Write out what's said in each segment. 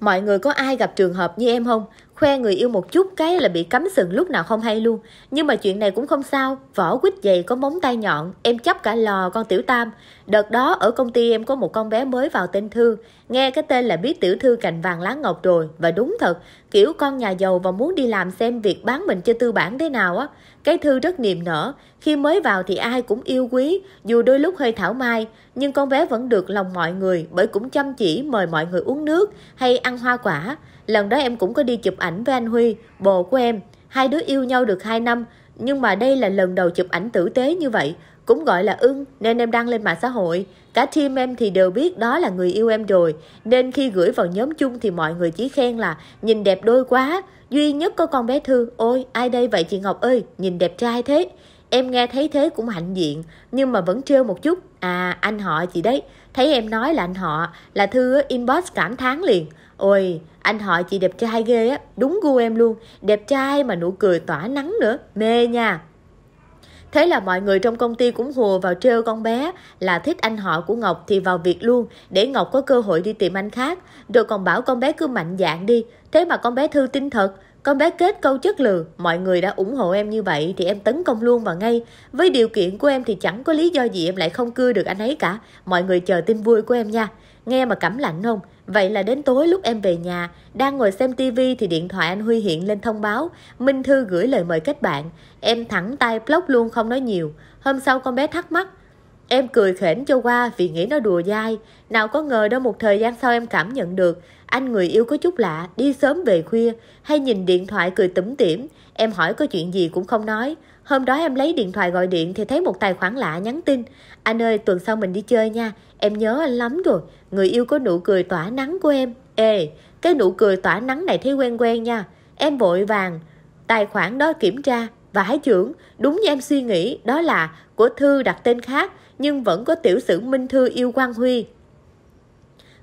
Mọi người có ai gặp trường hợp như em không? Khoe người yêu một chút cái là bị cắm sừng lúc nào không hay luôn. Nhưng mà chuyện này cũng không sao, vỏ quýt dày có móng tay nhọn, em chấp cả lò con Tiểu Tam. Đợt đó ở công ty em có một con bé mới vào tên Thư, nghe cái tên là biết Tiểu Thư cành vàng lá ngọc rồi. Và đúng thật, kiểu con nhà giàu và muốn đi làm xem việc bán mình cho tư bản thế nào á. Cái thư rất niềm nở, khi mới vào thì ai cũng yêu quý, dù đôi lúc hơi thảo mai, nhưng con bé vẫn được lòng mọi người bởi cũng chăm chỉ mời mọi người uống nước hay ăn hoa quả. Lần đó em cũng có đi chụp ảnh với anh Huy, bồ của em. Hai đứa yêu nhau được 2 năm, nhưng mà đây là lần đầu chụp ảnh tử tế như vậy, cũng gọi là ưng nên em đăng lên mạng xã hội. Cả team em thì đều biết đó là người yêu em rồi, nên khi gửi vào nhóm chung thì mọi người chỉ khen là nhìn đẹp đôi quá, duy nhất có con bé Thư, ôi ai đây vậy chị Ngọc ơi, nhìn đẹp trai thế. Em nghe thấy thế cũng hạnh diện, nhưng mà vẫn trêu một chút. À, anh họ chị đấy, thấy em nói là anh họ, là Thư inbox cảm thán liền. Ôi, anh họ chị đẹp trai ghê á, đúng gu em luôn, đẹp trai mà nụ cười tỏa nắng nữa, mê nha. Thế là mọi người trong công ty cũng hùa vào trêu con bé là thích anh họ của Ngọc thì vào việc luôn để Ngọc có cơ hội đi tìm anh khác. Rồi còn bảo con bé cứ mạnh dạn đi. Thế mà con bé thư tin thật, con bé kết câu chất lừ, mọi người đã ủng hộ em như vậy thì em tấn công luôn và ngay. Với điều kiện của em thì chẳng có lý do gì em lại không cưa được anh ấy cả. Mọi người chờ tin vui của em nha. Nghe mà cảm lạnh không? Vậy là đến tối lúc em về nhà, đang ngồi xem tivi thì điện thoại anh Huy hiện lên thông báo, Minh Thư gửi lời mời kết bạn. Em thẳng tay block luôn không nói nhiều. Hôm sau con bé thắc mắc, Em cười khểnh cho qua vì nghĩ nó đùa dai. Nào có ngờ đâu một thời gian sau em cảm nhận được, anh người yêu có chút lạ, đi sớm về khuya, hay nhìn điện thoại cười tủm tỉm. Em hỏi có chuyện gì cũng không nói. Hôm đó em lấy điện thoại gọi điện thì thấy một tài khoản lạ nhắn tin. Anh ơi, tuần sau mình đi chơi nha, Em nhớ anh lắm rồi, người yêu có nụ cười tỏa nắng của em. Ê, cái nụ cười tỏa nắng này thấy quen quen nha. Em vội vàng, tài khoản đó kiểm tra. Và hải trưởng, đúng như em suy nghĩ, đó là của Thư đặt tên khác, nhưng vẫn có tiểu sử Minh Thư yêu Quang Huy.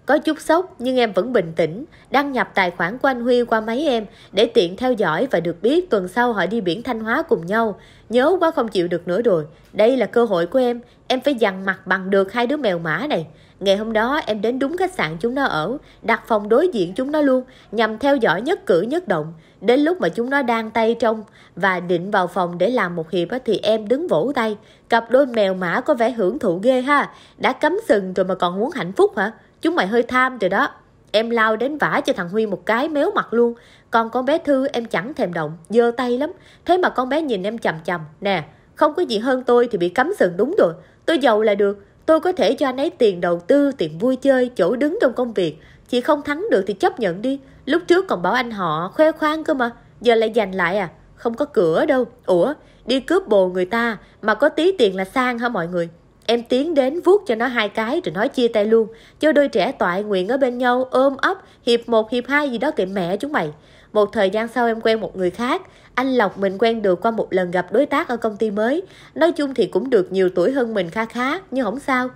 Có chút sốc nhưng em vẫn bình tĩnh, đăng nhập tài khoản của anh Huy qua máy em để tiện theo dõi và được biết tuần sau họ đi biển Thanh Hóa cùng nhau. Nhớ quá không chịu được nữa rồi, đây là cơ hội của em, em phải dằn mặt bằng được hai đứa mèo mã này. Ngày hôm đó em đến đúng khách sạn chúng nó ở, đặt phòng đối diện chúng nó luôn, nhằm theo dõi nhất cử nhất động. Đến lúc mà chúng nó đang tay trong và định vào phòng để làm một hiệp thì em đứng vỗ tay. Cặp đôi mèo mã có vẻ hưởng thụ ghê ha, đã cấm sừng rồi mà còn muốn hạnh phúc hả? Chúng mày hơi tham rồi đó. Em lao đến vả cho thằng Huy một cái méo mặt luôn. Còn con bé Thư em chẳng thèm động, dơ tay lắm. Thế mà con bé nhìn em chầm chầm. Nè, không có gì hơn tôi thì bị cấm sừng đúng rồi. Tôi giàu là được. Tôi có thể cho anh ấy tiền đầu tư, tiền vui chơi, chỗ đứng trong công việc. Chị không thắng được thì chấp nhận đi. Lúc trước còn bảo anh họ khoe khoang cơ mà. Giờ lại giành lại à? Không có cửa đâu. Ủa, đi cướp bồ người ta mà có tí tiền là sang hả mọi người? Em tiến đến vuốt cho nó hai cái rồi nói chia tay luôn. Cho đôi trẻ toại nguyện ở bên nhau ôm ấp, hiệp một hiệp hai gì đó kệ mẹ chúng mày. Một thời gian sau em quen một người khác, anh Lộc mình quen được qua một lần gặp đối tác ở công ty mới. Nói chung thì cũng được nhiều tuổi hơn mình kha khá, nhưng không sao.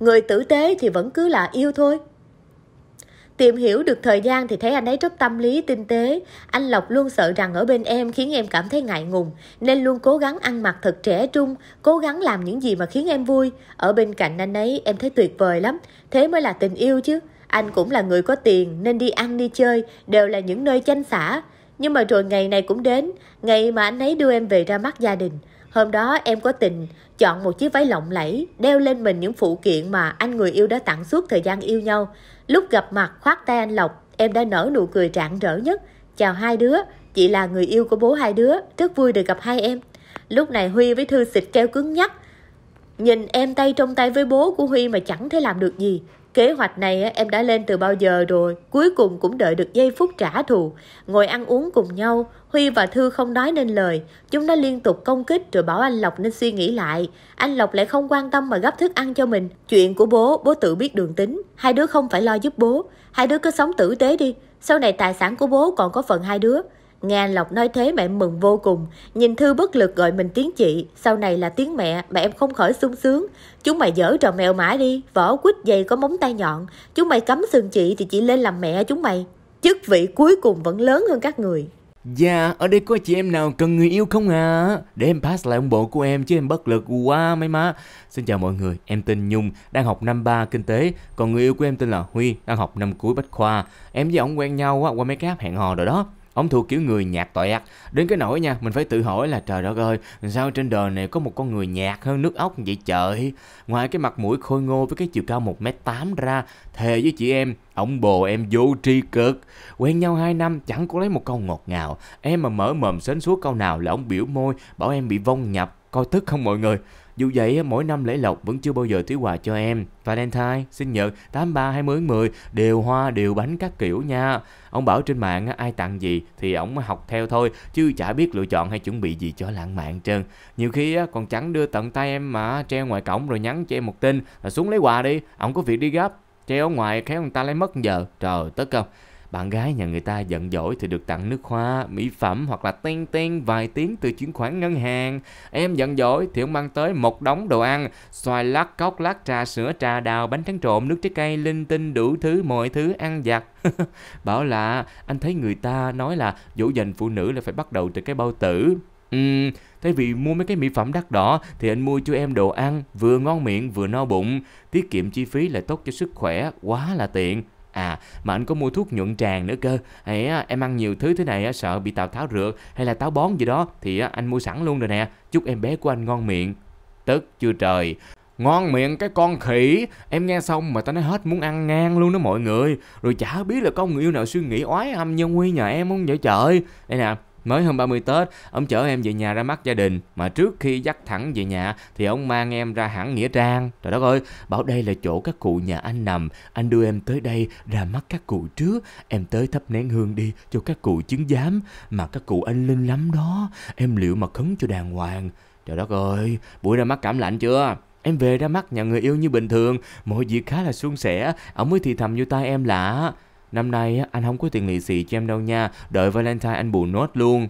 Người tử tế thì vẫn cứ là yêu thôi. Tìm hiểu được thời gian thì thấy anh ấy rất tâm lý, tinh tế. Anh Lộc luôn sợ rằng ở bên em khiến em cảm thấy ngại ngùng, nên luôn cố gắng ăn mặc thật trẻ trung, cố gắng làm những gì mà khiến em vui. Ở bên cạnh anh ấy em thấy tuyệt vời lắm, thế mới là tình yêu chứ. Anh cũng là người có tiền nên đi ăn đi chơi đều là những nơi chanh xả. Nhưng mà rồi ngày này cũng đến, ngày mà anh ấy đưa em về ra mắt gia đình. Hôm đó em có tình, chọn một chiếc váy lộng lẫy, đeo lên mình những phụ kiện mà anh người yêu đã tặng suốt thời gian yêu nhau. Lúc gặp mặt khoác tay anh Lộc, em đã nở nụ cười rạng rỡ nhất. Chào hai đứa, chị là người yêu của bố hai đứa, rất vui được gặp hai em. Lúc này Huy với Thư xịt keo cứng nhắc. Nhìn em tay trong tay với bố của Huy mà chẳng thể làm được gì. Kế hoạch này em đã lên từ bao giờ rồi, cuối cùng cũng đợi được giây phút trả thù. Ngồi ăn uống cùng nhau, Huy và Thư không nói nên lời. Chúng nó liên tục công kích rồi bảo anh Lộc nên suy nghĩ lại. Anh Lộc lại không quan tâm mà gấp thức ăn cho mình. Chuyện của bố, bố tự biết đường tính. Hai đứa không phải lo giúp bố. Hai đứa cứ sống tử tế đi. Sau này tài sản của bố còn có phần hai đứa. Nghe Lộc nói thế mẹ mừng vô cùng, nhìn Thư bất lực gọi mình tiếng chị, sau này là tiếng mẹ mẹ em không khỏi sung sướng. Chúng mày dở trò mèo mã đi, vỏ quýt dày có móng tay nhọn, chúng mày cấm sừng chị thì chị lên làm mẹ chúng mày. Chức vị cuối cùng vẫn lớn hơn các người. Dạ, ở đây có chị em nào cần người yêu không à? Để em pass lại ông bộ của em chứ em bất lực quá mấy má. Xin chào mọi người, em tên Nhung, đang học năm 3 kinh tế. Còn người yêu của em tên là Huy, đang học năm cuối bách khoa. Em với ông quen nhau á, qua mấy cái app hẹn hò rồi đó. Ông thuộc kiểu người nhạt tội ác. Đến cái nỗi nha, mình phải tự hỏi là trời đất ơi, sao trên đời này có một con người nhạt hơn nước ốc vậy trời? Ngoài cái mặt mũi khôi ngô với cái chiều cao một m tám ra, thề với chị em, ông bồ em vô tri cực. Quen nhau hai năm chẳng có lấy một câu ngọt ngào. Em mà mở mồm sến suốt câu nào là ông biểu môi, bảo em bị vong nhập, coi tức không mọi người. Dù vậy, mỗi năm lễ lộc vẫn chưa bao giờ Thúy quà cho em. Valentine, sinh nhật, 83, 20, 10, đều hoa, đều bánh các kiểu nha. Ông bảo trên mạng ai tặng gì thì ông học theo thôi, chứ chả biết lựa chọn hay chuẩn bị gì cho lãng mạn trơn. Nhiều khi còn chẳng đưa tận tay em mà treo ngoài cổng rồi nhắn cho em một tin là xuống lấy quà đi, ông có việc đi gấp. Treo ở ngoài khéo người ta lấy mất giờ. Trời, tức không? Bạn gái nhà người ta giận dỗi thì được tặng nước hoa, mỹ phẩm hoặc là ten ten vài tiếng từ chuyển khoản ngân hàng. Em giận dỗi thì ông mang tới một đống đồ ăn, xoài lát, cốc lát, trà sữa, trà đào, bánh tráng trộn, nước trái cây, linh tinh, đủ thứ, mọi thứ, ăn giặt. Bảo là anh thấy người ta nói là dỗ dành phụ nữ là phải bắt đầu từ cái bao tử. Ừ, thay vì mua mấy cái mỹ phẩm đắt đỏ thì anh mua cho em đồ ăn vừa ngon miệng vừa no bụng, tiết kiệm chi phí lại tốt cho sức khỏe, quá là tiện. À mà anh có mua thuốc nhuận tràng nữa cơ Hay á, em ăn nhiều thứ thế này á, sợ bị tào tháo rượt hay là táo bón gì đó Thì á, anh mua sẵn luôn rồi nè Chúc em bé của anh ngon miệng Tức chưa trời Ngon miệng cái con khỉ Em nghe xong mà tao nói hết muốn ăn ngang luôn đó mọi người Rồi chả biết là có người yêu nào suy nghĩ oái âm nhân nguyên nhà em không vậy trời Đây nè Mới hơn 30 Tết, ông chở em về nhà ra mắt gia đình, mà trước khi dắt thẳng về nhà thì ông mang em ra hẳn Nghĩa Trang. Trời đất ơi, bảo đây là chỗ các cụ nhà anh nằm, anh đưa em tới đây ra mắt các cụ trước, em tới thắp nén hương đi cho các cụ chứng giám, mà các cụ anh linh lắm đó, em liệu mà khấn cho đàng hoàng. Trời đất ơi, buổi ra mắt cảm lạnh chưa? Em về ra mắt nhà người yêu như bình thường, mọi việc khá là suôn sẻ, ông mới thì thầm vô tai em là Năm nay anh không có tiền lì xì cho em đâu nha, đợi Valentine anh bù nốt luôn.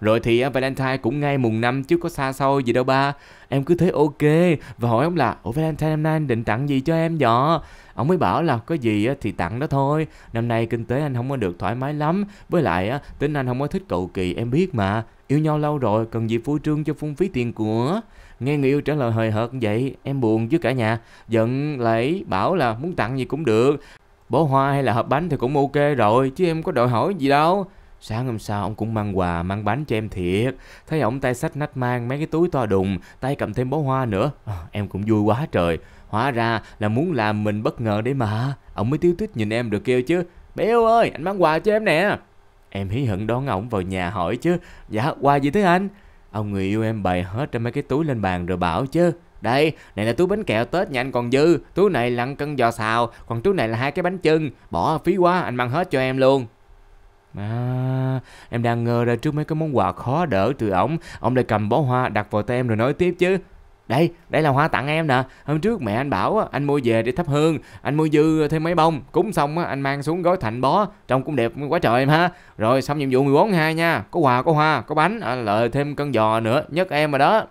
Rồi thì à, Valentine cũng ngay mùng năm chứ có xa xôi gì đâu ba. Em cứ thấy ok và hỏi ông là Ủa Valentine năm nay anh định tặng gì cho em nhỏ. Ông mới bảo là có gì thì tặng đó thôi. Năm nay kinh tế anh không có được thoải mái lắm. Với lại tính anh không có thích cầu kỳ em biết mà. Yêu nhau lâu rồi cần gì phú trương cho phung phí tiền của. Nghe người yêu trả lời hời hợt vậy em buồn chứ cả nhà. Giận lại bảo là muốn tặng gì cũng được. Bó hoa hay là hộp bánh thì cũng ok rồi Chứ em có đòi hỏi gì đâu Sáng hôm sau ông cũng mang quà mang bánh cho em thiệt Thấy ông tay sách nách mang mấy cái túi to đùng Tay cầm thêm bó hoa nữa à, Em cũng vui quá trời Hóa ra là muốn làm mình bất ngờ đấy mà Ông mới tiêu tuyết nhìn em được kêu chứ Béo ơi anh mang quà cho em nè Em hí hận đón ông vào nhà hỏi chứ Dạ quà gì thế anh Ông người yêu em bày hết trong mấy cái túi lên bàn rồi bảo chứ đây, này là túi bánh kẹo Tết nhà anh còn dư, túi này là cân giò xào, còn túi này là hai cái bánh chưng, bỏ phí quá anh mang hết cho em luôn. À, em đang ngờ ra trước mấy cái món quà khó đỡ từ ổng, ông lại cầm bó hoa đặt vào tay em rồi nói tiếp chứ. Đây, đây là hoa tặng em nè. Hôm trước mẹ anh bảo anh mua về để thắp hương, anh mua dư thêm mấy bông, cúng xong anh mang xuống gói thành bó, trông cũng đẹp quá trời em ha. Rồi xong nhiệm vụ 14 hai nha, có quà có hoa, có bánh, à, lợi thêm cân giò nữa, nhất em rồi đó.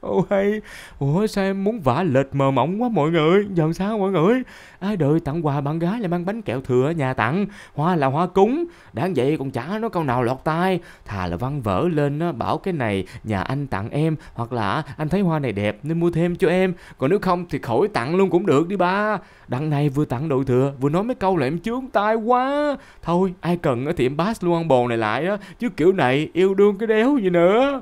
Ô oh, hay, ủa sao em muốn vả lệch mờ mỏng quá mọi người Giờ sao mọi người Ai đợi tặng quà bạn gái lại mang bánh kẹo thừa ở nhà tặng Hoa là hoa cúng Đáng vậy còn chả nó câu nào lọt tai Thà là văn vỡ lên nó bảo cái này nhà anh tặng em Hoặc là anh thấy hoa này đẹp nên mua thêm cho em Còn nếu không thì khỏi tặng luôn cũng được đi ba Đằng này vừa tặng đồ thừa vừa nói mấy câu là em chướng tai quá Thôi ai cần thì em pass luôn ăn bồ này lại á Chứ kiểu này yêu đương cái đéo gì nữa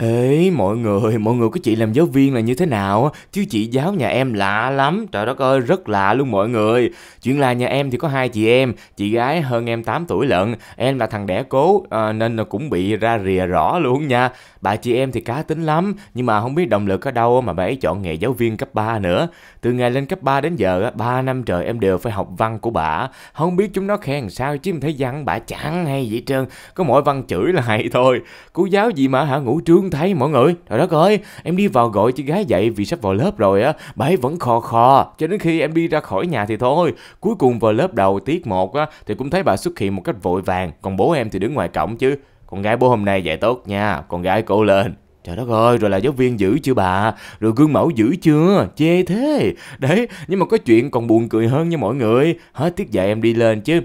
Ê mọi người, mọi người có chị làm giáo viên là như thế nào Chứ chị giáo nhà em lạ lắm Trời đất ơi, rất lạ luôn mọi người Chuyện là nhà em thì có hai chị em Chị gái hơn em 8 tuổi lận Em là thằng đẻ cố à, Nên là cũng bị ra rìa rõ luôn nha Bà chị em thì cá tính lắm, nhưng mà không biết động lực ở đâu mà bà ấy chọn nghề giáo viên cấp 3 nữa. Từ ngày lên cấp 3 đến giờ, 3 năm trời em đều phải học văn của bà. Không biết chúng nó khen sao chứ em thấy văn bà chẳng hay gì trơn. Có mỗi văn chửi là hay thôi. Cô giáo gì mà hả ngủ trương thấy mọi người. Trời đất ơi, em đi vào gọi chị gái dậy vì sắp vào lớp rồi á. Bà ấy vẫn khò khò, cho đến khi em đi ra khỏi nhà thì thôi. Cuối cùng vào lớp đầu tiết 1 á, thì cũng thấy bà xuất hiện một cách vội vàng. Còn bố em thì đứng ngoài cổng chứ con gái bố hôm nay dạy tốt nha, con gái cố lên. Trời đất ơi, rồi là giáo viên giữ chưa bà? Rồi gương mẫu giữ chưa? Chê thế. Đấy, nhưng mà có chuyện còn buồn cười hơn nha mọi người. Hết tiết dạy em đi lên chứ.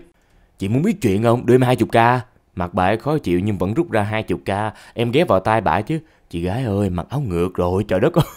Chị muốn biết chuyện không? Đưa em 20k. Mặt bà ấy khó chịu nhưng vẫn rút ra hai chục ca Em ghé vào tai bà chứ. Chị gái ơi, mặc áo ngược rồi, trời đất ơi.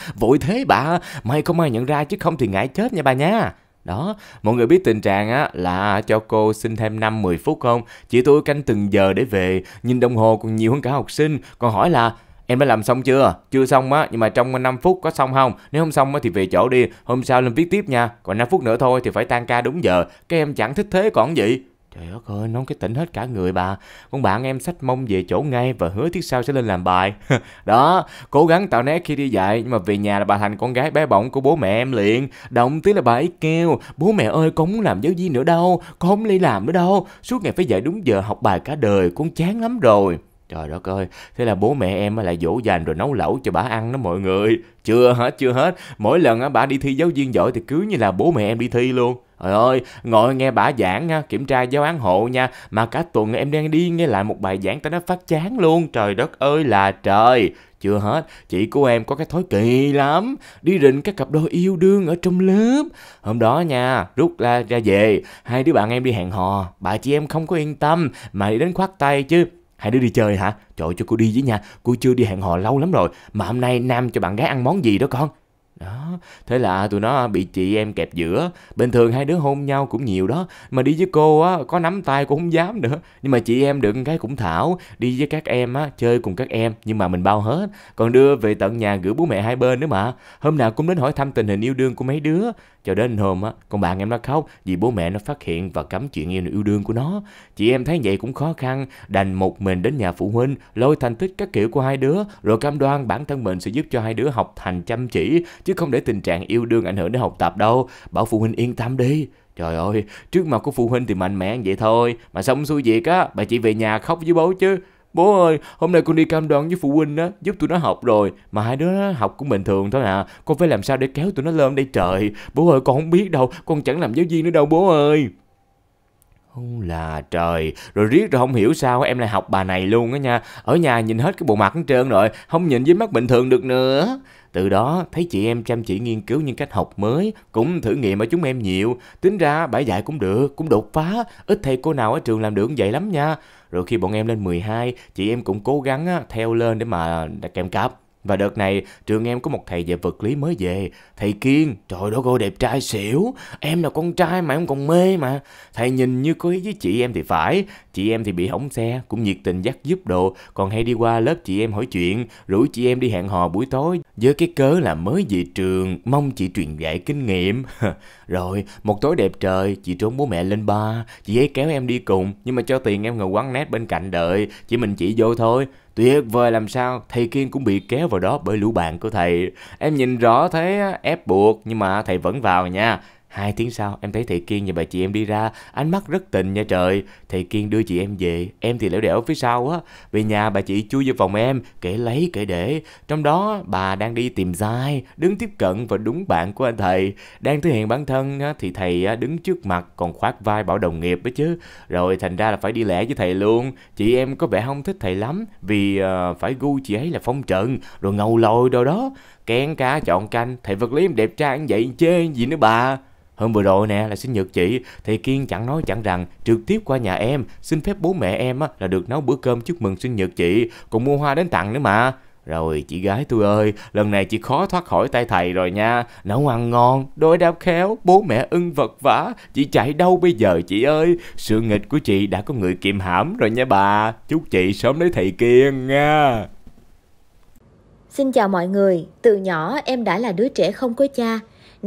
Vội thế bà, may không ai nhận ra chứ không thì ngại chết nha bà nha. Đó, mọi người biết tình trạng á là cho cô xin thêm năm 10 phút không? Chị tôi canh từng giờ để về, nhìn đồng hồ còn nhiều hơn cả học sinh, còn hỏi là em đã làm xong chưa? Chưa xong á, nhưng mà trong 5 phút có xong không? Nếu không xong á thì về chỗ đi, hôm sau lên viết tiếp nha. Còn 5 phút nữa thôi thì phải tan ca đúng giờ, các em chẳng thích thế còn gì. Trời đất ơi, nóng cái tỉnh hết cả người bà. Con bạn em sách mông về chỗ ngay và hứa tiết sau sẽ lên làm bài. Đó, cố gắng tạo nét khi đi dạy, nhưng mà về nhà là bà thành con gái bé bỏng của bố mẹ em liền. Động tiếng là bà ấy kêu, bố mẹ ơi con muốn làm giáo viên nữa đâu, con không đi làm nữa đâu. Suốt ngày phải dạy đúng giờ học bài cả đời, con chán lắm rồi. Trời đất ơi, thế là bố mẹ em lại dỗ dành rồi nấu lẩu cho bà ăn đó mọi người. Chưa hết, chưa hết. Mỗi lần bà đi thi giáo viên giỏi thì cứ như là bố mẹ em đi thi luôn. Trời ơi, ngồi nghe bà giảng nha, kiểm tra giáo án hộ nha, mà cả tuần em đang đi nghe lại một bài giảng tao nó phát chán luôn, trời đất ơi là trời. Chưa hết, chị của em có cái thói kỳ lắm, đi rình các cặp đôi yêu đương ở trong lớp. Hôm đó nha, rút ra, ra về, hai đứa bạn em đi hẹn hò, bà chị em không có yên tâm mà đi đến khoát tay chứ. Hai đứa đi chơi hả? Trời cho cô đi với nha, cô chưa đi hẹn hò lâu lắm rồi, mà hôm nay Nam cho bạn gái ăn món gì đó con? đó thế là tụi nó bị chị em kẹp giữa bình thường hai đứa hôn nhau cũng nhiều đó mà đi với cô á có nắm tay cũng không dám nữa nhưng mà chị em được cái cũng thảo đi với các em á chơi cùng các em nhưng mà mình bao hết còn đưa về tận nhà gửi bố mẹ hai bên nữa mà hôm nào cũng đến hỏi thăm tình hình yêu đương của mấy đứa cho đến hôm á, con bạn em nó khóc vì bố mẹ nó phát hiện và cấm chuyện yêu yêu đương của nó. Chị em thấy vậy cũng khó khăn, đành một mình đến nhà phụ huynh, lôi thành tích các kiểu của hai đứa, rồi cam đoan bản thân mình sẽ giúp cho hai đứa học thành chăm chỉ, chứ không để tình trạng yêu đương ảnh hưởng đến học tập đâu. Bảo phụ huynh yên tâm đi. Trời ơi, trước mặt của phụ huynh thì mạnh mẽ vậy thôi, mà xong xuôi việc á, bà chị về nhà khóc với bố chứ bố ơi hôm nay con đi cam đoan với phụ huynh á giúp tụi nó học rồi mà hai đứa học cũng bình thường thôi à con phải làm sao để kéo tụi nó lên đây trời bố ơi con không biết đâu con chẳng làm giáo viên nữa đâu bố ơi không là trời rồi riết rồi không hiểu sao em lại học bà này luôn á nha ở nhà nhìn hết cái bộ mặt hết trơn rồi không nhìn với mắt bình thường được nữa từ đó thấy chị em chăm chỉ nghiên cứu những cách học mới, cũng thử nghiệm ở chúng em nhiều, tính ra bài dạy cũng được, cũng đột phá, ít thầy cô nào ở trường làm được vậy lắm nha. Rồi khi bọn em lên 12, chị em cũng cố gắng theo lên để mà kèm cặp. Và đợt này trường em có một thầy về vật lý mới về Thầy Kiên Trời đó cô đẹp trai xỉu Em là con trai mà em còn mê mà Thầy nhìn như có ý với chị em thì phải Chị em thì bị hỏng xe Cũng nhiệt tình dắt giúp đồ Còn hay đi qua lớp chị em hỏi chuyện Rủ chị em đi hẹn hò buổi tối Với cái cớ là mới về trường Mong chị truyền dạy kinh nghiệm Rồi một tối đẹp trời Chị trốn bố mẹ lên ba Chị ấy kéo em đi cùng Nhưng mà cho tiền em ngồi quán nét bên cạnh đợi chỉ mình chị vô thôi Tuyệt vời làm sao, thầy Kiên cũng bị kéo vào đó bởi lũ bạn của thầy. Em nhìn rõ thế ép buộc nhưng mà thầy vẫn vào nha. Hai tiếng sau, em thấy thầy Kiên và bà chị em đi ra, ánh mắt rất tình nha trời. Thầy Kiên đưa chị em về, em thì lẻo đẻo phía sau á. Về nhà bà chị chui vô phòng em, kể lấy kể để. Trong đó, bà đang đi tìm dai, đứng tiếp cận và đúng bạn của anh thầy. Đang thể hiện bản thân á, thì thầy đứng trước mặt còn khoác vai bảo đồng nghiệp đó chứ. Rồi thành ra là phải đi lẻ với thầy luôn. Chị em có vẻ không thích thầy lắm vì uh, phải gu chị ấy là phong trận rồi ngầu lồi đâu đó. Kén cá chọn canh, thầy vật lý em đẹp trai ăn vậy chê gì nữa bà. Hôm vừa rồi nè là sinh nhật chị, thầy Kiên chẳng nói chẳng rằng trực tiếp qua nhà em, xin phép bố mẹ em á, là được nấu bữa cơm chúc mừng sinh nhật chị, còn mua hoa đến tặng nữa mà. Rồi chị gái tôi ơi, lần này chị khó thoát khỏi tay thầy rồi nha. Nấu ăn ngon, đôi đáp khéo, bố mẹ ưng vật vã Chị chạy đâu bây giờ chị ơi? Sự nghịch của chị đã có người kiềm hãm rồi nha bà. Chúc chị sớm lấy thầy kiên nha. Xin chào mọi người, từ nhỏ em đã là đứa trẻ không có cha.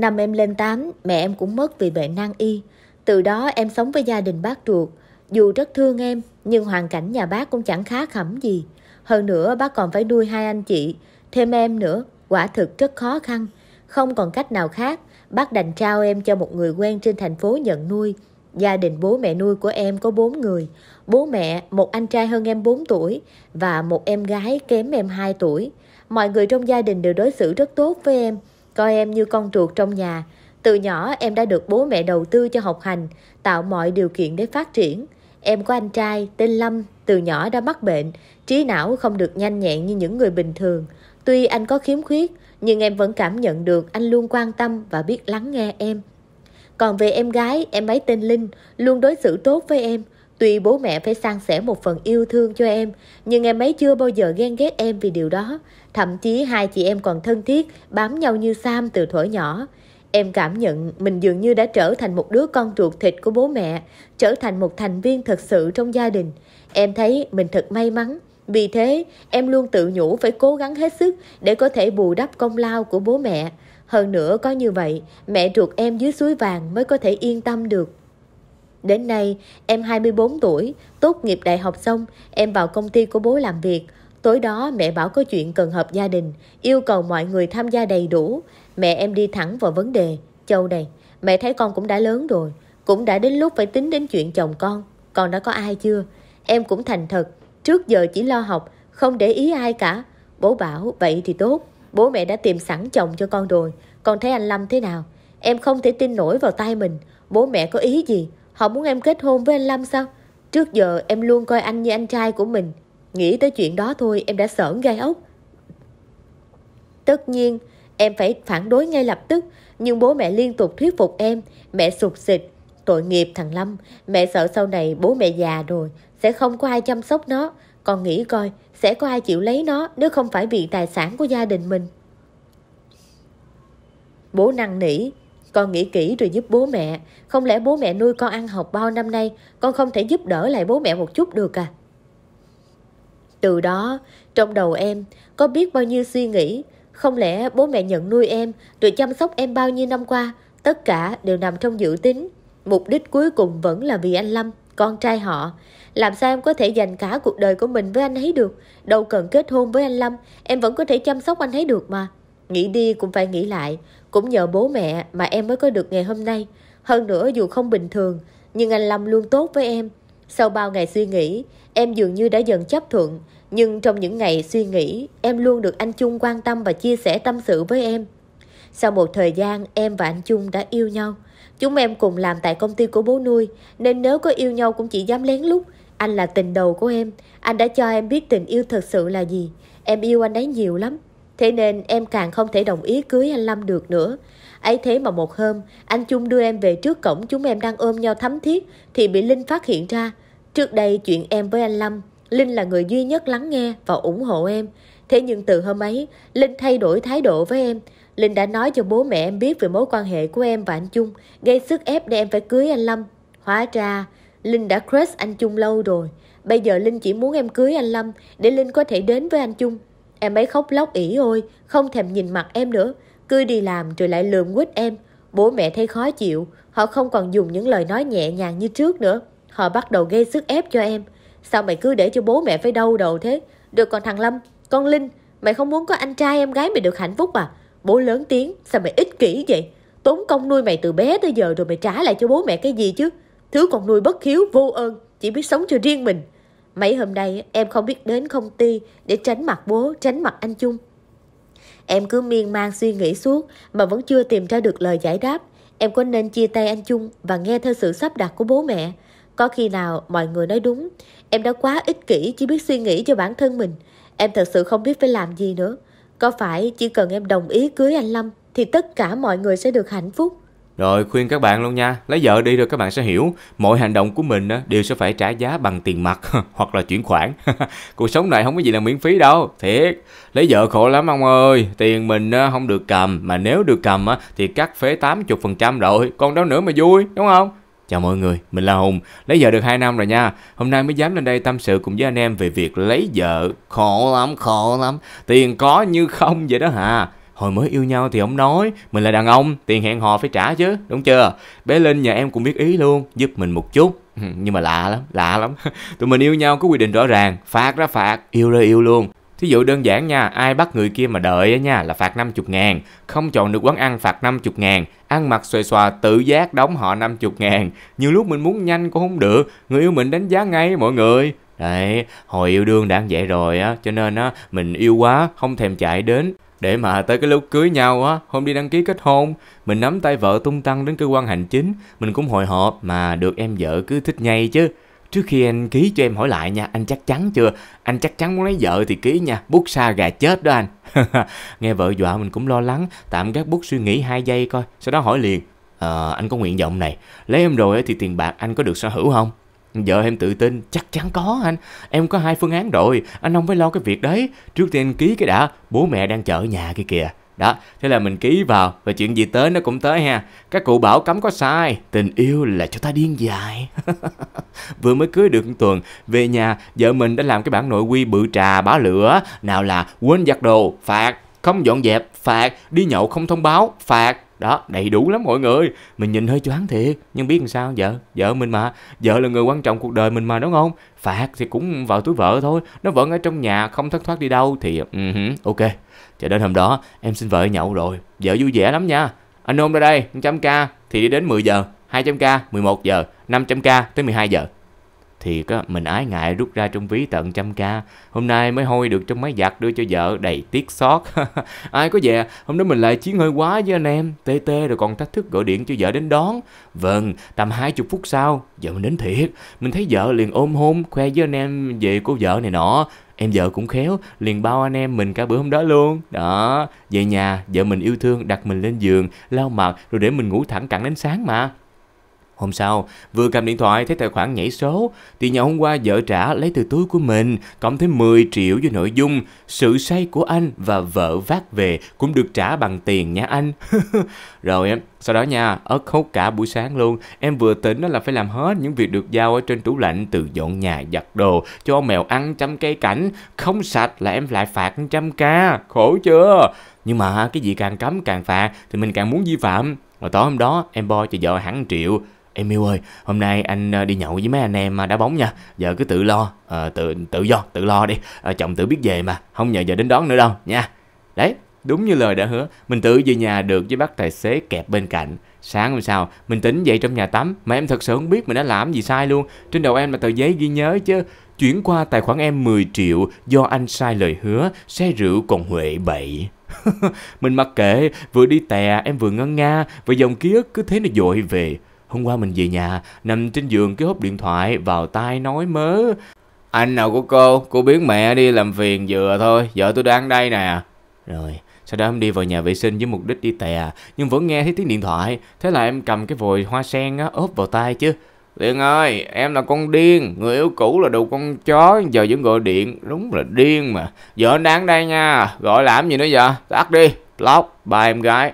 Năm em lên 8, mẹ em cũng mất vì bệnh nan y. Từ đó em sống với gia đình bác ruột. Dù rất thương em, nhưng hoàn cảnh nhà bác cũng chẳng khá khẩm gì. Hơn nữa bác còn phải nuôi hai anh chị, thêm em nữa, quả thực rất khó khăn. Không còn cách nào khác, bác đành trao em cho một người quen trên thành phố nhận nuôi. Gia đình bố mẹ nuôi của em có bốn người. Bố mẹ, một anh trai hơn em 4 tuổi và một em gái kém em 2 tuổi. Mọi người trong gia đình đều đối xử rất tốt với em. Coi em như con ruột trong nhà, từ nhỏ em đã được bố mẹ đầu tư cho học hành, tạo mọi điều kiện để phát triển. Em có anh trai tên Lâm, từ nhỏ đã mắc bệnh, trí não không được nhanh nhẹn như những người bình thường. Tuy anh có khiếm khuyết, nhưng em vẫn cảm nhận được anh luôn quan tâm và biết lắng nghe em. Còn về em gái, em ấy tên Linh, luôn đối xử tốt với em, Tuy bố mẹ phải san sẻ một phần yêu thương cho em, nhưng em ấy chưa bao giờ ghen ghét em vì điều đó. Thậm chí hai chị em còn thân thiết, bám nhau như Sam từ thuở nhỏ. Em cảm nhận mình dường như đã trở thành một đứa con ruột thịt của bố mẹ, trở thành một thành viên thật sự trong gia đình. Em thấy mình thật may mắn. Vì thế, em luôn tự nhủ phải cố gắng hết sức để có thể bù đắp công lao của bố mẹ. Hơn nữa có như vậy, mẹ ruột em dưới suối vàng mới có thể yên tâm được. Đến nay, em 24 tuổi, tốt nghiệp đại học xong, em vào công ty của bố làm việc. Tối đó mẹ bảo có chuyện cần hợp gia đình, yêu cầu mọi người tham gia đầy đủ. Mẹ em đi thẳng vào vấn đề. Châu này, mẹ thấy con cũng đã lớn rồi, cũng đã đến lúc phải tính đến chuyện chồng con. Con đã có ai chưa? Em cũng thành thật, trước giờ chỉ lo học, không để ý ai cả. Bố bảo, vậy thì tốt, bố mẹ đã tìm sẵn chồng cho con rồi. Con thấy anh Lâm thế nào? Em không thể tin nổi vào tay mình, bố mẹ có ý gì? Họ muốn em kết hôn với anh Lâm sao? Trước giờ em luôn coi anh như anh trai của mình. Nghĩ tới chuyện đó thôi em đã sởn gai ốc. Tất nhiên, em phải phản đối ngay lập tức. Nhưng bố mẹ liên tục thuyết phục em. Mẹ sụt xịt. Tội nghiệp thằng Lâm. Mẹ sợ sau này bố mẹ già rồi. Sẽ không có ai chăm sóc nó. Còn nghĩ coi, sẽ có ai chịu lấy nó nếu không phải vì tài sản của gia đình mình. Bố năng nỉ, con nghĩ kỹ rồi giúp bố mẹ. Không lẽ bố mẹ nuôi con ăn học bao năm nay, con không thể giúp đỡ lại bố mẹ một chút được à? Từ đó, trong đầu em có biết bao nhiêu suy nghĩ. Không lẽ bố mẹ nhận nuôi em rồi chăm sóc em bao nhiêu năm qua, tất cả đều nằm trong dự tính. Mục đích cuối cùng vẫn là vì anh Lâm, con trai họ. Làm sao em có thể dành cả cuộc đời của mình với anh ấy được? Đâu cần kết hôn với anh Lâm, em vẫn có thể chăm sóc anh ấy được mà. Nghĩ đi cũng phải nghĩ lại, cũng nhờ bố mẹ mà em mới có được ngày hôm nay. Hơn nữa dù không bình thường, nhưng anh Lâm luôn tốt với em. Sau bao ngày suy nghĩ, em dường như đã dần chấp thuận, nhưng trong những ngày suy nghĩ, em luôn được anh Chung quan tâm và chia sẻ tâm sự với em. Sau một thời gian, em và anh Chung đã yêu nhau. Chúng em cùng làm tại công ty của bố nuôi, nên nếu có yêu nhau cũng chỉ dám lén lút. Anh là tình đầu của em, anh đã cho em biết tình yêu thật sự là gì. Em yêu anh ấy nhiều lắm, Thế nên em càng không thể đồng ý cưới anh Lâm được nữa. ấy thế mà một hôm, anh Chung đưa em về trước cổng chúng em đang ôm nhau thấm thiết thì bị Linh phát hiện ra. Trước đây chuyện em với anh Lâm, Linh là người duy nhất lắng nghe và ủng hộ em. Thế nhưng từ hôm ấy, Linh thay đổi thái độ với em. Linh đã nói cho bố mẹ em biết về mối quan hệ của em và anh Chung, gây sức ép để em phải cưới anh Lâm. Hóa ra, Linh đã crush anh Chung lâu rồi. Bây giờ Linh chỉ muốn em cưới anh Lâm để Linh có thể đến với anh Chung Em ấy khóc lóc ỉ ôi, không thèm nhìn mặt em nữa, cứ đi làm rồi lại lườm quýt em. Bố mẹ thấy khó chịu, họ không còn dùng những lời nói nhẹ nhàng như trước nữa. Họ bắt đầu gây sức ép cho em. Sao mày cứ để cho bố mẹ phải đau đầu thế? Được còn thằng Lâm, con Linh, mày không muốn có anh trai em gái mày được hạnh phúc à? Bố lớn tiếng, sao mày ích kỷ vậy? Tốn công nuôi mày từ bé tới giờ rồi mày trả lại cho bố mẹ cái gì chứ? Thứ con nuôi bất hiếu, vô ơn, chỉ biết sống cho riêng mình. Mấy hôm nay em không biết đến công ty để tránh mặt bố, tránh mặt anh Chung. Em cứ miên man suy nghĩ suốt mà vẫn chưa tìm ra được lời giải đáp. Em có nên chia tay anh Chung và nghe theo sự sắp đặt của bố mẹ? Có khi nào mọi người nói đúng, em đã quá ích kỷ chỉ biết suy nghĩ cho bản thân mình. Em thật sự không biết phải làm gì nữa. Có phải chỉ cần em đồng ý cưới anh Lâm thì tất cả mọi người sẽ được hạnh phúc? Rồi khuyên các bạn luôn nha, lấy vợ đi rồi các bạn sẽ hiểu, mọi hành động của mình đều sẽ phải trả giá bằng tiền mặt hoặc là chuyển khoản. Cuộc sống này không có gì là miễn phí đâu, thiệt. Lấy vợ khổ lắm ông ơi, tiền mình không được cầm, mà nếu được cầm thì cắt phế 80% rồi, còn đâu nữa mà vui, đúng không? Chào mọi người, mình là Hùng, lấy vợ được 2 năm rồi nha. Hôm nay mới dám lên đây tâm sự cùng với anh em về việc lấy vợ. Khổ lắm, khổ lắm, tiền có như không vậy đó hả? hồi mới yêu nhau thì ông nói mình là đàn ông tiền hẹn hò phải trả chứ đúng chưa bé linh nhà em cũng biết ý luôn giúp mình một chút nhưng mà lạ lắm lạ lắm tụi mình yêu nhau có quy định rõ ràng phạt ra phạt yêu ra yêu luôn Thí dụ đơn giản nha, ai bắt người kia mà đợi á nha là phạt 50 ngàn, không chọn được quán ăn phạt 50 ngàn, ăn mặc xòe xòa tự giác đóng họ 50 ngàn. Nhiều lúc mình muốn nhanh cũng không được, người yêu mình đánh giá ngay mọi người. Đấy, hồi yêu đương đã vậy rồi á, cho nên á, mình yêu quá, không thèm chạy đến để mà tới cái lúc cưới nhau á hôm đi đăng ký kết hôn mình nắm tay vợ tung tăng đến cơ quan hành chính mình cũng hồi hộp mà được em vợ cứ thích nhây chứ trước khi anh ký cho em hỏi lại nha anh chắc chắn chưa anh chắc chắn muốn lấy vợ thì ký nha bút xa gà chết đó anh nghe vợ dọa mình cũng lo lắng tạm gác bút suy nghĩ hai giây coi sau đó hỏi liền à, anh có nguyện vọng này lấy em rồi thì tiền bạc anh có được sở hữu không Vợ em tự tin, chắc chắn có anh. Em có hai phương án rồi, anh không phải lo cái việc đấy. Trước tiên ký cái đã, bố mẹ đang chờ ở nhà kia kìa. Đó, thế là mình ký vào và chuyện gì tới nó cũng tới ha. Các cụ bảo cấm có sai, tình yêu là cho ta điên dài. Vừa mới cưới được một tuần, về nhà vợ mình đã làm cái bản nội quy bự trà bá lửa, nào là quên giặt đồ, phạt, không dọn dẹp, phạt, đi nhậu không thông báo, phạt, đó đầy đủ lắm mọi người mình nhìn hơi choáng thiệt nhưng biết làm sao vợ vợ mình mà vợ là người quan trọng cuộc đời mình mà đúng không phạt thì cũng vào túi vợ thôi nó vẫn ở trong nhà không thất thoát đi đâu thì ừ ok cho đến hôm đó em xin vợ nhậu rồi vợ vui vẻ lắm nha anh ôm ra đây 100k thì đi đến 10 giờ 200k 11 giờ 500k tới 12 giờ Thiệt á, mình ái ngại rút ra trong ví tận trăm ca. Hôm nay mới hôi được trong máy giặt đưa cho vợ đầy tiếc xót. Ai có về, hôm đó mình lại chiến hơi quá với anh em. Tê tê rồi còn thách thức gọi điện cho vợ đến đón. Vâng, tầm hai chục phút sau, vợ mình đến thiệt. Mình thấy vợ liền ôm hôn, khoe với anh em về cô vợ này nọ em vợ cũng khéo liền bao anh em mình cả bữa hôm đó luôn đó về nhà vợ mình yêu thương đặt mình lên giường lau mặt rồi để mình ngủ thẳng cẳng đến sáng mà Hôm sau, vừa cầm điện thoại thấy tài khoản nhảy số, thì nhà hôm qua vợ trả lấy từ túi của mình, cộng thêm 10 triệu với nội dung sự say của anh và vợ vác về cũng được trả bằng tiền nha anh. Rồi em, sau đó nha, ớt hốt cả buổi sáng luôn. Em vừa tính là phải làm hết những việc được giao ở trên tủ lạnh từ dọn nhà, giặt đồ, cho mèo ăn trăm cây cảnh, không sạch là em lại phạt trăm ca. Khổ chưa? Nhưng mà cái gì càng cấm càng phạt thì mình càng muốn vi phạm rồi tối hôm đó em bo cho vợ hẳn triệu Em yêu ơi, hôm nay anh ờ, đi nhậu với mấy anh em đá bóng nha giờ cứ tự lo, à, tự tự do, tự lo đi à, Chồng tự biết về mà, không nhờ vợ đến đón nữa đâu nha Đấy, đúng như lời đã hứa Mình tự về nhà được với bác tài xế kẹp bên cạnh Sáng hôm sau, mình tỉnh dậy trong nhà tắm Mà em thật sự không biết mình đã làm gì sai luôn Trên đầu em là tờ giấy ghi nhớ chứ Chuyển qua tài khoản em 10 triệu do anh sai lời hứa, xe rượu còn huệ bậy mình mặc kệ, vừa đi tè em vừa ngân nga, và dòng ký ức cứ thế này dội về. Hôm qua mình về nhà, nằm trên giường cái hộp điện thoại vào tai nói mớ. Anh nào của cô, cô biến mẹ đi làm phiền vừa thôi, vợ tôi đang đây nè. Rồi, sau đó em đi vào nhà vệ sinh với mục đích đi tè, nhưng vẫn nghe thấy tiếng điện thoại. Thế là em cầm cái vòi hoa sen á, ốp vào tay chứ. Liên ơi, em là con điên, người yêu cũ là đồ con chó, giờ vẫn gọi điện, đúng là điên mà. Giờ anh đang đây nha, gọi làm gì nữa giờ Tắt đi, block, ba em gái.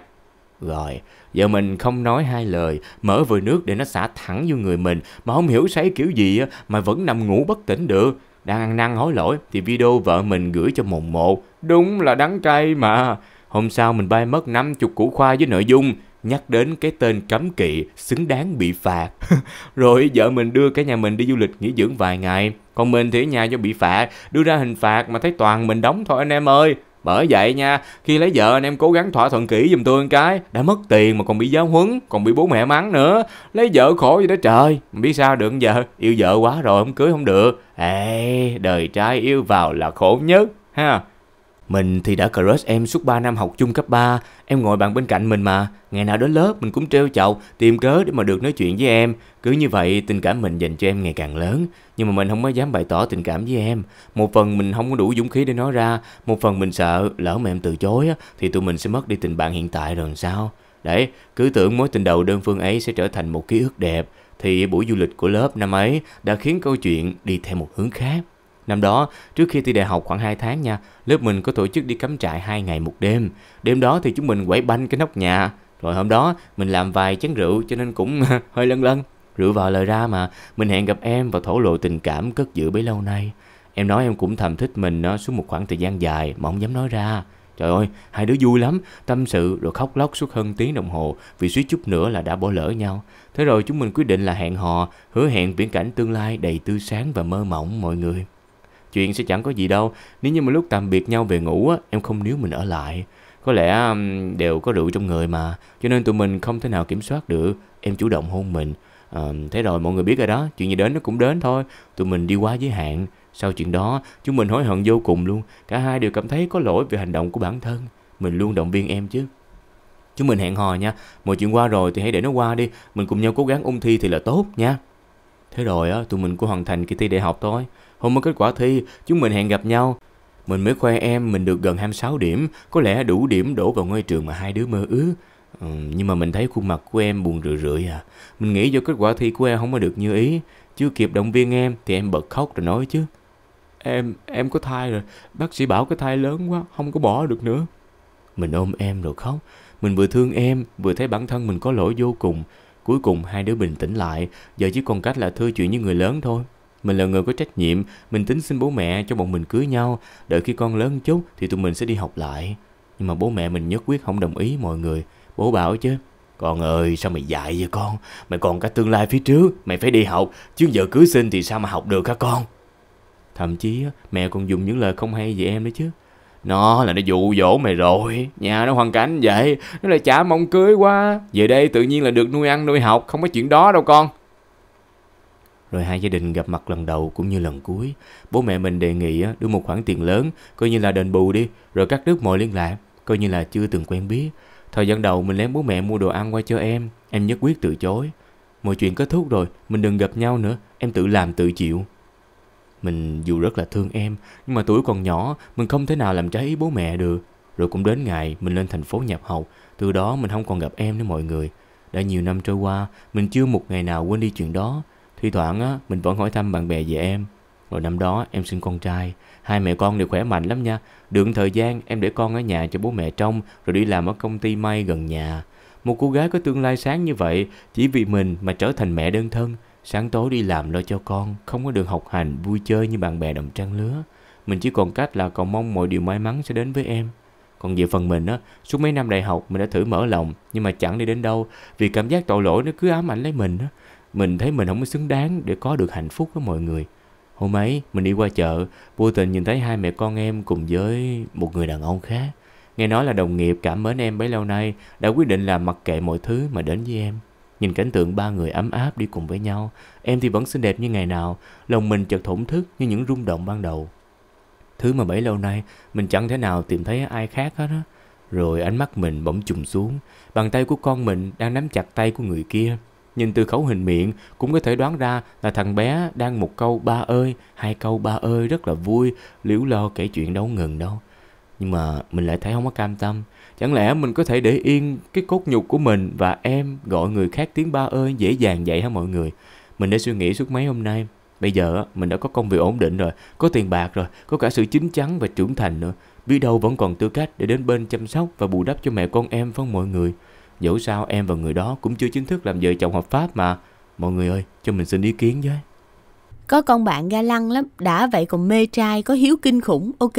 Rồi, giờ mình không nói hai lời, mở vòi nước để nó xả thẳng vô người mình, mà không hiểu sấy kiểu gì mà vẫn nằm ngủ bất tỉnh được. Đang ăn năn hối lỗi thì video vợ mình gửi cho mồm mộ, đúng là đắng cay mà. Hôm sau mình bay mất 50 củ khoai với nội dung nhắc đến cái tên cấm kỵ xứng đáng bị phạt. Rồi vợ mình đưa cả nhà mình đi du lịch nghỉ dưỡng vài ngày, còn mình thì ở nhà do bị phạt, đưa ra hình phạt mà thấy toàn mình đóng thôi anh em ơi. Bởi vậy nha, khi lấy vợ anh em cố gắng thỏa thuận kỹ giùm tôi một cái, đã mất tiền mà còn bị giáo huấn, còn bị bố mẹ mắng nữa. Lấy vợ khổ vậy đó trời, mình biết sao được giờ, yêu vợ quá rồi không cưới không được. Ê, đời trai yêu vào là khổ nhất ha. Mình thì đã crush em suốt 3 năm học chung cấp 3, em ngồi bạn bên cạnh mình mà, ngày nào đến lớp mình cũng trêu chọc, tìm cớ để mà được nói chuyện với em. Cứ như vậy tình cảm mình dành cho em ngày càng lớn, nhưng mà mình không có dám bày tỏ tình cảm với em. Một phần mình không có đủ dũng khí để nói ra, một phần mình sợ lỡ mà em từ chối thì tụi mình sẽ mất đi tình bạn hiện tại rồi sao. Đấy, cứ tưởng mối tình đầu đơn phương ấy sẽ trở thành một ký ức đẹp, thì buổi du lịch của lớp năm ấy đã khiến câu chuyện đi theo một hướng khác. Năm đó, trước khi thi đại học khoảng 2 tháng nha, lớp mình có tổ chức đi cắm trại 2 ngày một đêm. Đêm đó thì chúng mình quẩy banh cái nóc nhà. Rồi hôm đó, mình làm vài chén rượu cho nên cũng hơi lân lân. Rượu vào lời ra mà, mình hẹn gặp em và thổ lộ tình cảm cất giữ bấy lâu nay. Em nói em cũng thầm thích mình nó suốt một khoảng thời gian dài mà không dám nói ra. Trời ơi, hai đứa vui lắm, tâm sự rồi khóc lóc suốt hơn tiếng đồng hồ vì suýt chút nữa là đã bỏ lỡ nhau. Thế rồi chúng mình quyết định là hẹn hò, hứa hẹn viễn cảnh tương lai đầy tươi sáng và mơ mộng mọi người chuyện sẽ chẳng có gì đâu nếu như mà lúc tạm biệt nhau về ngủ á em không níu mình ở lại có lẽ đều có rượu trong người mà cho nên tụi mình không thể nào kiểm soát được em chủ động hôn mình à, thế rồi mọi người biết rồi đó chuyện gì đến nó cũng đến thôi tụi mình đi quá giới hạn sau chuyện đó chúng mình hối hận vô cùng luôn cả hai đều cảm thấy có lỗi về hành động của bản thân mình luôn động viên em chứ chúng mình hẹn hò nha mọi chuyện qua rồi thì hãy để nó qua đi mình cùng nhau cố gắng ung thi thì là tốt nha thế rồi á tụi mình cũng hoàn thành kỳ thi đại học thôi Hôm mới kết quả thi, chúng mình hẹn gặp nhau. Mình mới khoe em mình được gần 26 điểm, có lẽ đủ điểm đổ vào ngôi trường mà hai đứa mơ ước. Ừ, nhưng mà mình thấy khuôn mặt của em buồn rười rượi à. Mình nghĩ do kết quả thi của em không có được như ý. Chưa kịp động viên em thì em bật khóc rồi nói chứ. Em, em có thai rồi. Bác sĩ bảo cái thai lớn quá, không có bỏ được nữa. Mình ôm em rồi khóc. Mình vừa thương em, vừa thấy bản thân mình có lỗi vô cùng. Cuối cùng hai đứa bình tĩnh lại, giờ chỉ còn cách là thưa chuyện với người lớn thôi. Mình là người có trách nhiệm, mình tính xin bố mẹ cho bọn mình cưới nhau, đợi khi con lớn chút thì tụi mình sẽ đi học lại. Nhưng mà bố mẹ mình nhất quyết không đồng ý mọi người. Bố bảo chứ, con ơi sao mày dạy vậy con, mày còn cả tương lai phía trước, mày phải đi học, chứ giờ cưới sinh thì sao mà học được hả con? Thậm chí mẹ còn dùng những lời không hay về em đấy chứ. Nó là nó dụ dỗ mày rồi Nhà nó hoàn cảnh vậy Nó lại chả mong cưới quá Về đây tự nhiên là được nuôi ăn nuôi học Không có chuyện đó đâu con rồi hai gia đình gặp mặt lần đầu cũng như lần cuối. Bố mẹ mình đề nghị đưa một khoản tiền lớn, coi như là đền bù đi, rồi cắt đứt mọi liên lạc, coi như là chưa từng quen biết. Thời gian đầu mình lén bố mẹ mua đồ ăn qua cho em, em nhất quyết từ chối. Mọi chuyện kết thúc rồi, mình đừng gặp nhau nữa, em tự làm tự chịu. Mình dù rất là thương em, nhưng mà tuổi còn nhỏ, mình không thể nào làm trái ý bố mẹ được. Rồi cũng đến ngày mình lên thành phố nhập học, từ đó mình không còn gặp em nữa mọi người. Đã nhiều năm trôi qua, mình chưa một ngày nào quên đi chuyện đó. Thì thoảng á, mình vẫn hỏi thăm bạn bè về em. Rồi năm đó em sinh con trai, hai mẹ con đều khỏe mạnh lắm nha. Đường thời gian em để con ở nhà cho bố mẹ trông rồi đi làm ở công ty may gần nhà. Một cô gái có tương lai sáng như vậy chỉ vì mình mà trở thành mẹ đơn thân. Sáng tối đi làm lo cho con, không có được học hành, vui chơi như bạn bè đồng trang lứa. Mình chỉ còn cách là cầu mong mọi điều may mắn sẽ đến với em. Còn về phần mình á, suốt mấy năm đại học mình đã thử mở lòng nhưng mà chẳng đi đến đâu vì cảm giác tội lỗi nó cứ ám ảnh lấy mình á mình thấy mình không có xứng đáng để có được hạnh phúc với mọi người. Hôm ấy, mình đi qua chợ, vô tình nhìn thấy hai mẹ con em cùng với một người đàn ông khác. Nghe nói là đồng nghiệp cảm mến em bấy lâu nay, đã quyết định là mặc kệ mọi thứ mà đến với em. Nhìn cảnh tượng ba người ấm áp đi cùng với nhau, em thì vẫn xinh đẹp như ngày nào, lòng mình chợt thổn thức như những rung động ban đầu. Thứ mà bấy lâu nay, mình chẳng thể nào tìm thấy ai khác hết á. Rồi ánh mắt mình bỗng trùng xuống, bàn tay của con mình đang nắm chặt tay của người kia, Nhìn từ khẩu hình miệng cũng có thể đoán ra là thằng bé đang một câu ba ơi, hai câu ba ơi rất là vui, liễu lo kể chuyện đâu ngừng đâu. Nhưng mà mình lại thấy không có cam tâm. Chẳng lẽ mình có thể để yên cái cốt nhục của mình và em gọi người khác tiếng ba ơi dễ dàng vậy hả mọi người? Mình đã suy nghĩ suốt mấy hôm nay. Bây giờ mình đã có công việc ổn định rồi, có tiền bạc rồi, có cả sự chín chắn và trưởng thành nữa. Biết đâu vẫn còn tư cách để đến bên chăm sóc và bù đắp cho mẹ con em phải mọi người? Dẫu sao em và người đó cũng chưa chính thức làm vợ chồng hợp pháp mà. Mọi người ơi, cho mình xin ý kiến với. Có con bạn ga lăng lắm, đã vậy còn mê trai, có hiếu kinh khủng. Ok,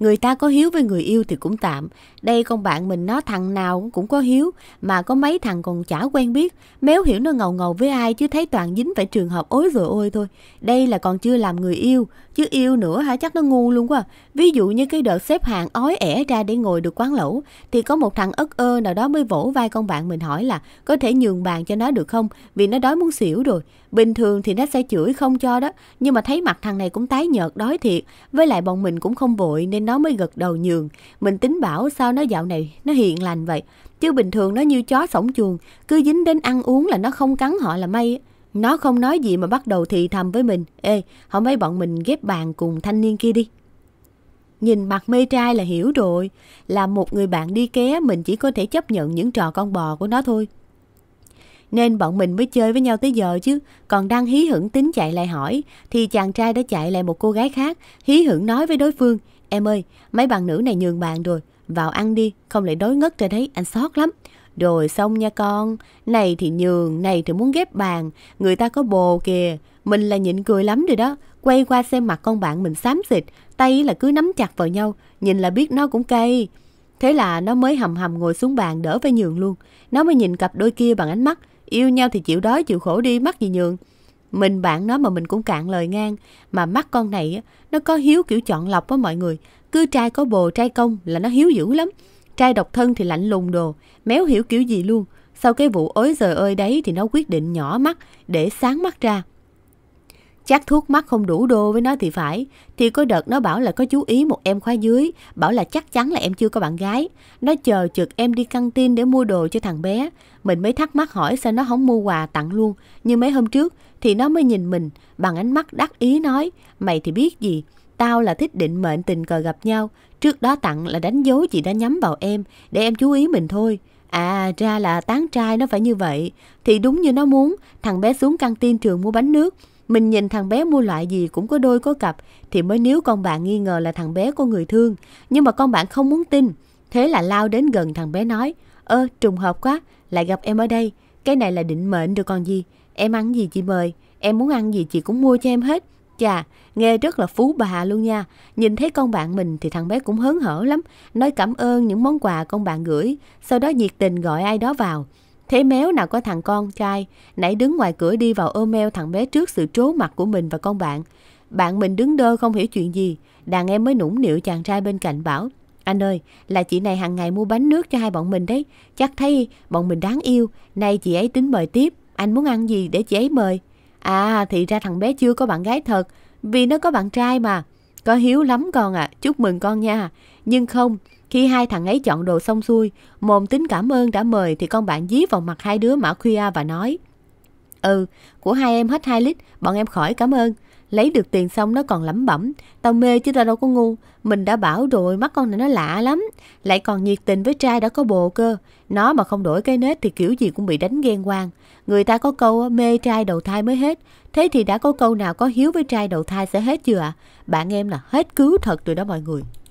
người ta có hiếu với người yêu thì cũng tạm. Đây con bạn mình nó thằng nào cũng có hiếu, mà có mấy thằng còn chả quen biết. Méo hiểu nó ngầu ngầu với ai chứ thấy toàn dính phải trường hợp ối rồi ôi thôi. Đây là còn chưa làm người yêu, chứ yêu nữa hả chắc nó ngu luôn quá. Ví dụ như cái đợt xếp hàng ói ẻ ra để ngồi được quán lẩu thì có một thằng ất ơ nào đó mới vỗ vai con bạn mình hỏi là có thể nhường bàn cho nó được không vì nó đói muốn xỉu rồi. Bình thường thì nó sẽ chửi không cho đó nhưng mà thấy mặt thằng này cũng tái nhợt đói thiệt với lại bọn mình cũng không vội nên nó mới gật đầu nhường. Mình tính bảo sao nó dạo này nó hiền lành vậy chứ bình thường nó như chó sổng chuồng cứ dính đến ăn uống là nó không cắn họ là may. Nó không nói gì mà bắt đầu thì thầm với mình. Ê, không ấy bọn mình ghép bàn cùng thanh niên kia đi. Nhìn mặt mê trai là hiểu rồi. Là một người bạn đi ké mình chỉ có thể chấp nhận những trò con bò của nó thôi. Nên bọn mình mới chơi với nhau tới giờ chứ. Còn đang hí hửng tính chạy lại hỏi. Thì chàng trai đã chạy lại một cô gái khác. Hí hửng nói với đối phương. Em ơi, mấy bạn nữ này nhường bạn rồi. Vào ăn đi, không lại đói ngất ra đấy, anh sót lắm. Rồi xong nha con, này thì nhường, này thì muốn ghép bàn, người ta có bồ kìa, mình là nhịn cười lắm rồi đó, quay qua xem mặt con bạn mình xám xịt, tay là cứ nắm chặt vào nhau, nhìn là biết nó cũng cay. Thế là nó mới hầm hầm ngồi xuống bàn đỡ với nhường luôn. Nó mới nhìn cặp đôi kia bằng ánh mắt, yêu nhau thì chịu đói chịu khổ đi, mắc gì nhường. Mình bạn nó mà mình cũng cạn lời ngang, mà mắt con này nó có hiếu kiểu chọn lọc với mọi người. Cứ trai có bồ, trai công là nó hiếu dữ lắm. Trai độc thân thì lạnh lùng đồ, méo hiểu kiểu gì luôn. Sau cái vụ ối giời ơi đấy thì nó quyết định nhỏ mắt để sáng mắt ra. Chắc thuốc mắt không đủ đô với nó thì phải. Thì có đợt nó bảo là có chú ý một em khóa dưới, bảo là chắc chắn là em chưa có bạn gái. Nó chờ chực em đi căng tin để mua đồ cho thằng bé. Mình mới thắc mắc hỏi sao nó không mua quà tặng luôn. Nhưng mấy hôm trước thì nó mới nhìn mình bằng ánh mắt đắc ý nói, mày thì biết gì, tao là thích định mệnh tình cờ gặp nhau. Trước đó tặng là đánh dấu chị đã nhắm vào em, để em chú ý mình thôi. À ra là tán trai nó phải như vậy Thì đúng như nó muốn Thằng bé xuống căng tin trường mua bánh nước mình nhìn thằng bé mua loại gì cũng có đôi có cặp thì mới nếu con bạn nghi ngờ là thằng bé của người thương. Nhưng mà con bạn không muốn tin. Thế là lao đến gần thằng bé nói Ơ trùng hợp quá, lại gặp em ở đây. Cái này là định mệnh được còn gì. Em ăn gì chị mời, em muốn ăn gì chị cũng mua cho em hết. Chà, nghe rất là phú bà luôn nha. Nhìn thấy con bạn mình thì thằng bé cũng hớn hở lắm. Nói cảm ơn những món quà con bạn gửi. Sau đó nhiệt tình gọi ai đó vào. Thế méo nào có thằng con trai, nãy đứng ngoài cửa đi vào ôm eo thằng bé trước sự trố mặt của mình và con bạn. Bạn mình đứng đơ không hiểu chuyện gì, đàn em mới nũng nịu chàng trai bên cạnh bảo. Anh ơi, là chị này hàng ngày mua bánh nước cho hai bọn mình đấy, chắc thấy bọn mình đáng yêu, nay chị ấy tính mời tiếp, anh muốn ăn gì để chị ấy mời. À, thì ra thằng bé chưa có bạn gái thật, vì nó có bạn trai mà. Có hiếu lắm con ạ, à. chúc mừng con nha. Nhưng không, khi hai thằng ấy chọn đồ xong xuôi, mồm tính cảm ơn đã mời thì con bạn dí vào mặt hai đứa mã khuya và nói Ừ, của hai em hết 2 lít, bọn em khỏi cảm ơn. Lấy được tiền xong nó còn lẩm bẩm. Tao mê chứ tao đâu có ngu. Mình đã bảo rồi, mắt con này nó lạ lắm. Lại còn nhiệt tình với trai đã có bồ cơ. Nó mà không đổi cái nết thì kiểu gì cũng bị đánh ghen quang. Người ta có câu mê trai đầu thai mới hết. Thế thì đã có câu nào có hiếu với trai đầu thai sẽ hết chưa ạ? Bạn em là hết cứu thật rồi đó mọi người.